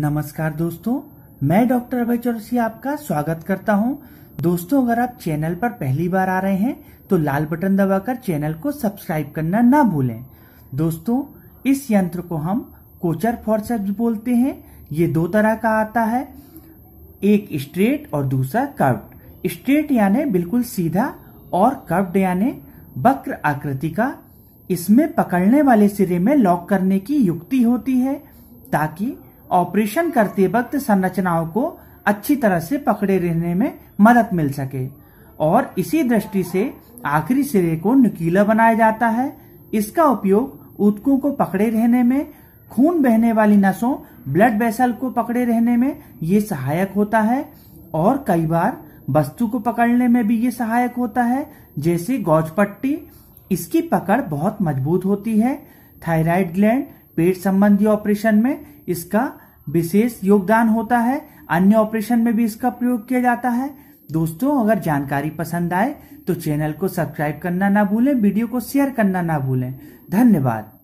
नमस्कार दोस्तों मैं डॉक्टर अभय चौरसी आपका स्वागत करता हूं दोस्तों अगर आप चैनल पर पहली बार आ रहे हैं तो लाल बटन दबाकर चैनल को सब्सक्राइब करना ना भूलें दोस्तों इस यंत्र को हम कोचर फॉरसेप्स बोलते हैं ये दो तरह का आता है एक स्ट्रेट और दूसरा कर्व्ड स्ट्रेट यानी बिल्कुल सीधा और कर्व्ड यानी वक्र आकृति का इसमें पकड़ने वाले सिरे में लॉक करने की युक्ति होती है ताकि ऑपरेशन करते वक्त संरचनाओं को अच्छी तरह से पकड़े रहने में मदद मिल सके और इसी दृष्टि से आखिरी सिरे को नुकीला बनाया जाता है इसका उपयोग ऊतकों को पकड़े रहने में खून बहने वाली नसों ब्लड वेसल को पकड़े रहने में ये सहायक होता है और कई बार वस्तु को पकड़ने में भी ये सहायक होता है जैसे गौज पट्टी इसकी पकड़ बहुत मजबूत होती है थायराइड ग्लैंड पेट संबंधी ऑपरेशन में इसका विशेष योगदान होता है अन्य ऑपरेशन में भी इसका प्रयोग किया जाता है दोस्तों अगर जानकारी पसंद आए तो चैनल को सब्सक्राइब करना ना भूलें वीडियो को शेयर करना ना भूलें धन्यवाद